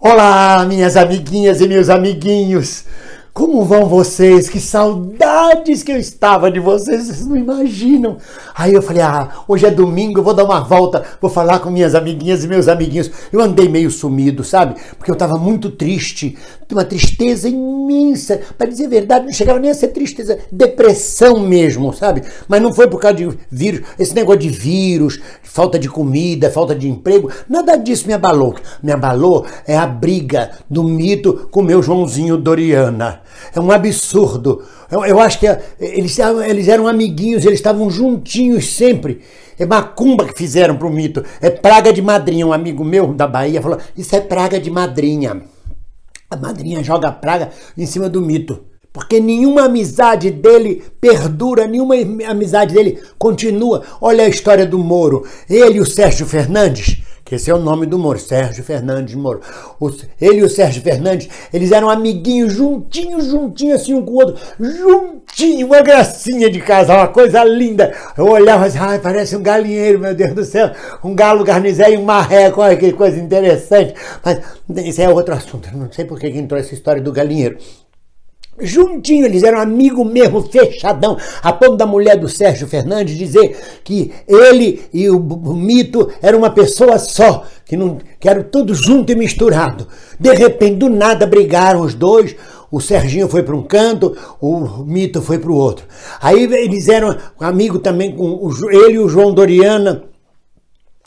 Olá, minhas amiguinhas e meus amiguinhos! Como vão vocês? Que saudades que eu estava de vocês, vocês não imaginam. Aí eu falei: ah, hoje é domingo, eu vou dar uma volta, vou falar com minhas amiguinhas e meus amiguinhos. Eu andei meio sumido, sabe? Porque eu estava muito triste, uma tristeza imensa. Para dizer a verdade, não chegava nem a ser tristeza, depressão mesmo, sabe? Mas não foi por causa de vírus, esse negócio de vírus, falta de comida, falta de emprego, nada disso me abalou. Me abalou é a briga do mito com meu Joãozinho Doriana. É um absurdo. Eu, eu acho que eh, eles, eles eram amiguinhos, eles estavam juntinhos sempre. É macumba que fizeram pro mito. É praga de madrinha. Um amigo meu da Bahia falou: Isso é praga de madrinha. A madrinha joga praga em cima do mito. Porque nenhuma amizade dele perdura, nenhuma amizade dele continua. Olha a história do Moro. Ele e o Sérgio Fernandes que esse é o nome do Moro, Sérgio Fernandes Moro. O, ele e o Sérgio Fernandes, eles eram amiguinhos, juntinhos, juntinhos, assim um com o outro, juntinho, uma gracinha de casal, uma coisa linda. Eu olhava assim, ai, parece um galinheiro, meu Deus do céu, um galo garnizé e um marreco, olha que coisa interessante. Mas isso é outro assunto, não sei por que entrou essa história do galinheiro. Juntinho, eles eram amigo mesmo, fechadão, a ponto da mulher do Sérgio Fernandes dizer que ele e o, mito eram uma pessoa só, que, não, que eram tudo junto e misturado. De repente, do nada, brigaram os dois, o Serginho foi para um canto, o mito foi para o outro. Aí eles eram amigo também com o, ele e o João Doriana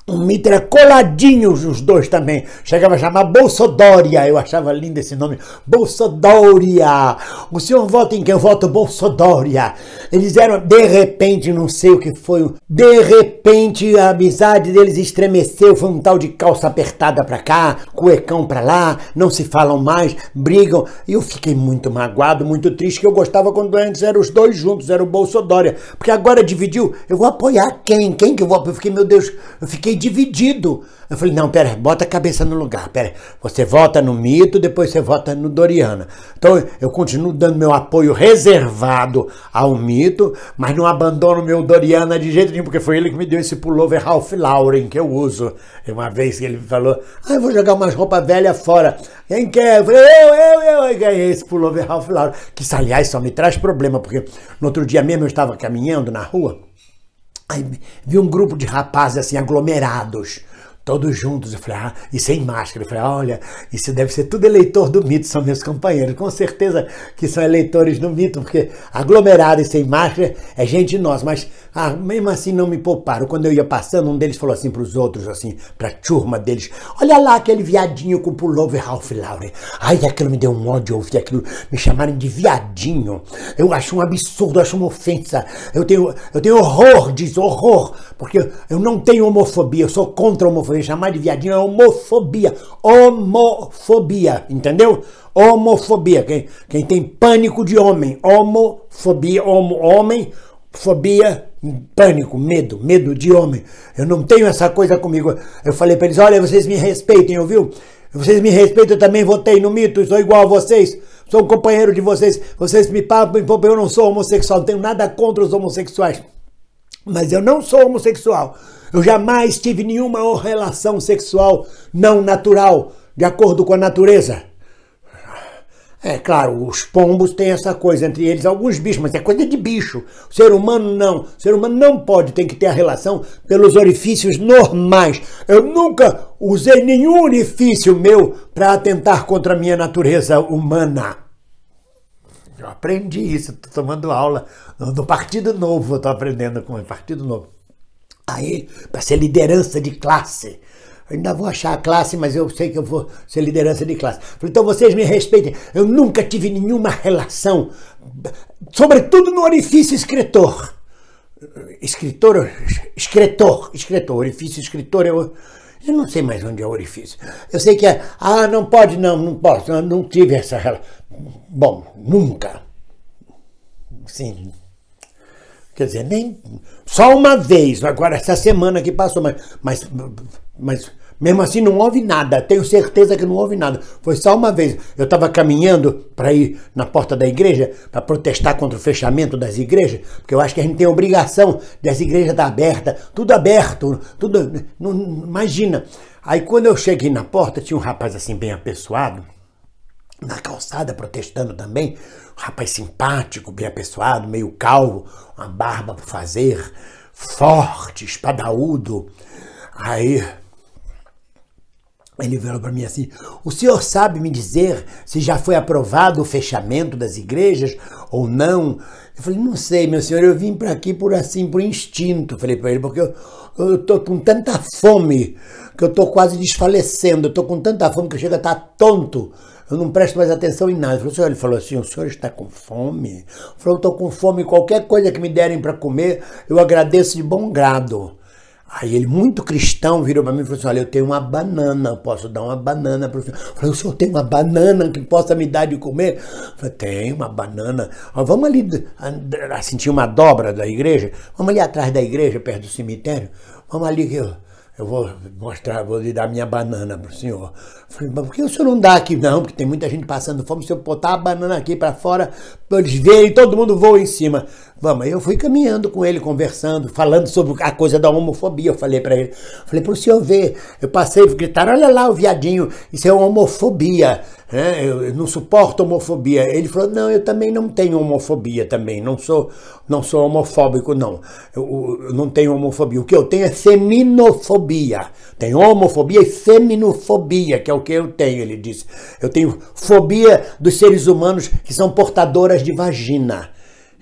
o Mitter coladinho os dois também. Chegava a chamar Bolsodória. Eu achava lindo esse nome. Bolsodória. O senhor vota em quem? Eu voto Bolsodória. Eles eram, de repente, não sei o que foi. De repente, a amizade deles estremeceu. Foi um tal de calça apertada pra cá, cuecão pra lá. Não se falam mais, brigam. E eu fiquei muito magoado, muito triste, que eu gostava quando antes eram os dois juntos, era o Bolsodória. Porque agora dividiu. Eu vou apoiar quem? Quem que eu vou apoiar? Eu fiquei, meu Deus, eu fiquei dividido. Eu falei, não, pera, bota a cabeça no lugar, pera. Você vota no mito, depois você vota no Doriana. Então eu continuo dando meu apoio reservado ao mito, mas não abandono meu Doriana de jeito nenhum, porque foi ele que me deu esse pullover Ralph Lauren que eu uso. E uma vez que ele falou, ah, eu vou jogar umas roupas velhas fora. Quem quer? Eu falei, eu, eu, eu. ganhei esse pullover Ralph Lauren, que aliás só me traz problema, porque no outro dia mesmo eu estava caminhando na rua, Aí vi um grupo de rapazes assim, aglomerados, todos juntos. Eu falei, ah, e sem máscara. Eu falei, olha, isso deve ser tudo eleitor do mito, são meus companheiros. Com certeza que são eleitores do mito, porque aglomerado e sem máscara é gente nós. Mas ah, mesmo assim não me pouparam. Quando eu ia passando, um deles falou assim para os outros, assim, para a turma deles: olha lá aquele viadinho com pullover Ralph Lauren. Ai, aquilo me deu um ódio ouvir aquilo. Me chamarem de viadinho. Eu acho um absurdo, eu acho uma ofensa. Eu tenho, eu tenho horror disso, horror. Porque eu não tenho homofobia, eu sou contra a homofobia podem chamar de viadinho é homofobia. Homofobia, entendeu? Homofobia. Quem, quem tem pânico de homem, homofobia, homo, homem, fobia, pânico, medo, medo de homem. Eu não tenho essa coisa comigo. Eu falei para eles: olha, vocês me respeitem, ouviu? Vocês me respeitam, eu também votei no mito, sou igual a vocês, sou um companheiro de vocês, vocês me papam, eu não sou homossexual, não tenho nada contra os homossexuais, mas eu não sou homossexual. Eu jamais tive nenhuma relação sexual não natural, de acordo com a natureza. É claro, os pombos têm essa coisa entre eles, alguns bichos, mas é coisa de bicho. O ser humano não. O ser humano não pode, tem que ter a relação pelos orifícios normais. Eu nunca usei nenhum orifício meu para atentar contra a minha natureza humana. Eu aprendi isso, estou tomando aula do Partido Novo, estou aprendendo com o Partido Novo para ser liderança de classe. Eu ainda vou achar a classe, mas eu sei que eu vou ser liderança de classe. Falei, então vocês me respeitem. Eu nunca tive nenhuma relação, sobretudo no orifício escritor. Escritor, escritor, escritor, orifício escritor é o... Eu não sei mais onde é o orifício. Eu sei que é, ah, não pode, não, não posso, não, não tive essa relação. Bom, nunca. Sim. Quer dizer, nem só uma vez, agora essa semana que passou, mas, mas, mas mesmo assim não houve nada, tenho certeza que não houve nada. Foi só uma vez. Eu estava caminhando para ir na porta da igreja para protestar contra o fechamento das igrejas, porque eu acho que a gente tem a obrigação das igrejas estar abertas, tudo aberto, tudo. Não, imagina. Aí quando eu cheguei na porta, tinha um rapaz assim bem apessoado, na calçada, protestando também. Um rapaz simpático, bem apessoado, meio calvo, uma barba para fazer, forte, espadaúdo. Aí ele virou para mim assim: O senhor sabe me dizer se já foi aprovado o fechamento das igrejas ou não? Eu falei: Não sei, meu senhor, eu vim para aqui por assim, por instinto. falei para ele, porque eu, eu tô com tanta fome que eu tô quase desfalecendo, eu tô com tanta fome que eu chego a estar tá tonto eu não presto mais atenção em nada. Assim, ele falou assim, o senhor está com fome? Ele falou, eu estou com fome, qualquer coisa que me derem para comer, eu agradeço de bom grado. Aí ele, muito cristão, virou para mim e falou assim: Olha, eu tenho uma banana, posso dar uma banana para o senhor? Eu falei: O senhor tem uma banana que possa me dar de comer? Eu falei: Tem uma banana. vamos ali, assim, uma dobra da igreja, vamos ali atrás da igreja, perto do cemitério, vamos ali que eu eu vou mostrar, vou lhe dar minha banana para o senhor. falei, mas por que o senhor não dá aqui? Não, porque tem muita gente passando fome, se eu botar a banana aqui para fora, para eles verem, todo mundo voa em cima. Vamos, eu fui caminhando com ele, conversando, falando sobre a coisa da homofobia. Eu falei para ele, falei para o senhor ver. Eu passei, gritaram, olha lá o viadinho, isso é homofobia. Né? Eu, eu, não suporto homofobia. Ele falou, não, eu também não tenho homofobia também, não sou, não sou homofóbico não. Eu, eu não tenho homofobia. O que eu tenho é feminofobia. Tem homofobia e feminofobia, que é o que eu tenho, ele disse. Eu tenho fobia dos seres humanos que são portadoras de vagina.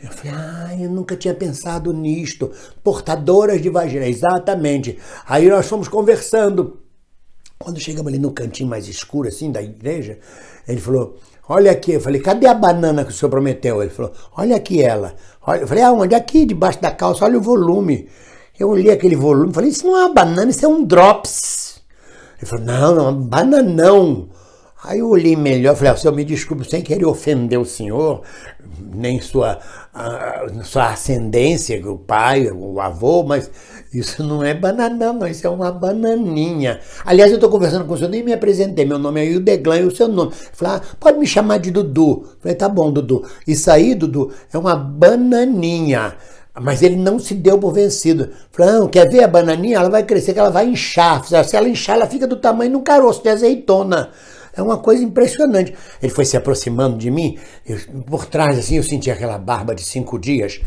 Eu falei, ah, eu nunca tinha pensado nisto. Portadoras de vagina, exatamente. Aí nós fomos conversando. Quando chegamos ali no cantinho mais escuro, assim, da igreja, ele falou, olha aqui. Eu falei, cadê a banana que o senhor prometeu? Ele falou, olha aqui ela. Eu falei, aonde? Aqui, debaixo da calça, olha o volume. Eu olhei aquele volume, falei, isso não é uma banana, isso é um drops. Ele falou, não, não, é bananão. Aí eu olhei melhor, falei assim, senhor, me desculpe, sem querer ofender o senhor, nem sua, a, sua ascendência, o pai, o avô, mas isso não é bananão, não, isso é uma bananinha. Aliás, eu estou conversando com o senhor, nem me apresentei, meu nome é Hildeglan e o seu nome. Falei, ah, pode me chamar de Dudu. Falei, tá bom, Dudu. Isso aí, Dudu, é uma bananinha. Mas ele não se deu por vencido. Falou, não, quer ver a bananinha? Ela vai crescer, que ela vai inchar. Se ela inchar, ela fica do tamanho de um caroço de azeitona. É uma coisa impressionante. Ele foi se aproximando de mim, eu, por trás, assim, eu senti aquela barba de cinco dias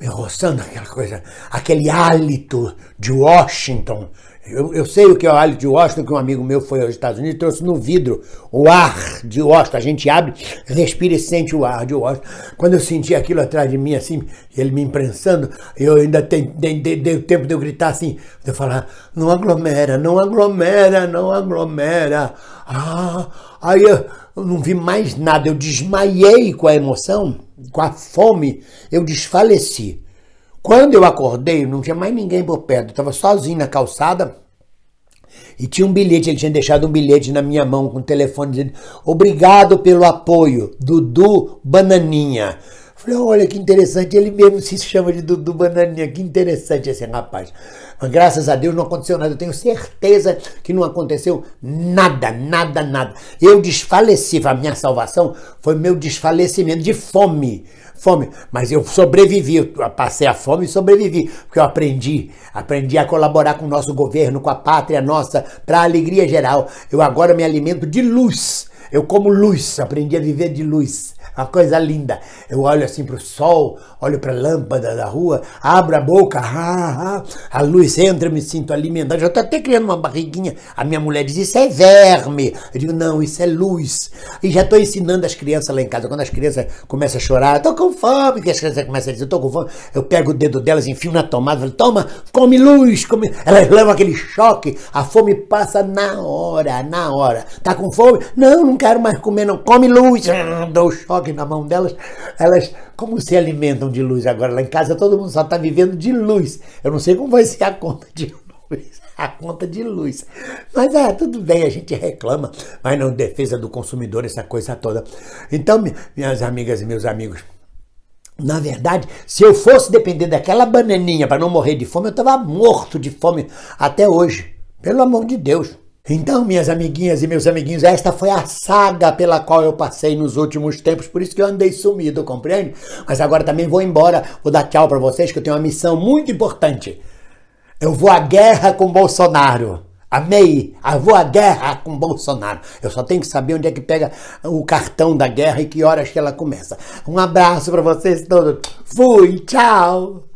me roçando aquela coisa, aquele hálito de Washington. Eu, eu, sei o que é o hálito de Washington, que um amigo meu foi aos Estados Unidos e trouxe no vidro o ar de Washington. A gente abre, respira e sente o ar de Washington. Quando eu senti aquilo atrás de mim, assim, ele me imprensando, eu ainda dei o tempo de eu gritar assim, de eu falar, não aglomera, não aglomera, não aglomera. Ah, aí eu, eu não vi mais nada, eu desmaiei com a emoção, com a fome, eu desfalei faleci. Quando eu acordei, não tinha mais ninguém por perto, eu estava sozinho na calçada e tinha um bilhete, ele tinha deixado um bilhete na minha mão com o telefone dizendo: Obrigado pelo apoio, Dudu Bananinha. Falei, olha que interessante, ele mesmo se chama de Dudu Bananinha, que interessante esse rapaz. Mas graças a Deus não aconteceu nada, eu tenho certeza que não aconteceu nada, nada, nada. Eu desfaleci, a minha salvação foi meu desfalecimento de fome fome. Mas eu sobrevivi, eu passei a fome e sobrevivi, porque eu aprendi. Aprendi a colaborar com o nosso governo, com a pátria nossa, para a alegria geral. Eu agora me alimento de luz. Eu como luz, aprendi a viver de luz uma coisa linda. Eu olho assim para o sol, olho para a lâmpada da rua, abro a boca, ah, ah, a luz entra, me sinto alimentado. Já estou até criando uma barriguinha. A minha mulher diz: Isso é verme. Eu digo: Não, isso é luz. E já estou ensinando as crianças lá em casa. Quando as crianças começam a chorar, estou com fome, que as crianças começam a dizer: Estou com fome. Eu pego o dedo delas, enfio na tomada, falo: Toma, come luz. Come. Elas levam aquele choque. A fome passa na hora, na hora. Tá com fome? Não, não quero mais comer, não. Come luz. Dou choque joguem na mão delas, elas como se alimentam de luz agora lá em casa, todo mundo só está vivendo de luz. Eu não sei como vai ser a conta de luz, a conta de luz. Mas é tudo bem, a gente reclama, mas não defesa do consumidor essa coisa toda. Então, minhas amigas e meus amigos, na verdade, se eu fosse depender daquela bananinha para não morrer de fome, eu estava morto de fome até hoje. Pelo amor de Deus. Então, minhas amiguinhas e meus amiguinhos, esta foi a saga pela qual eu passei nos últimos tempos, por isso que eu andei sumido, compreende? Mas agora também vou embora, vou dar tchau para vocês que eu tenho uma missão muito importante. Eu vou à guerra com Bolsonaro. Amei, eu vou à guerra com Bolsonaro. Eu só tenho que saber onde é que pega o cartão da guerra e que horas que ela começa. Um abraço para vocês todos. Fui, tchau.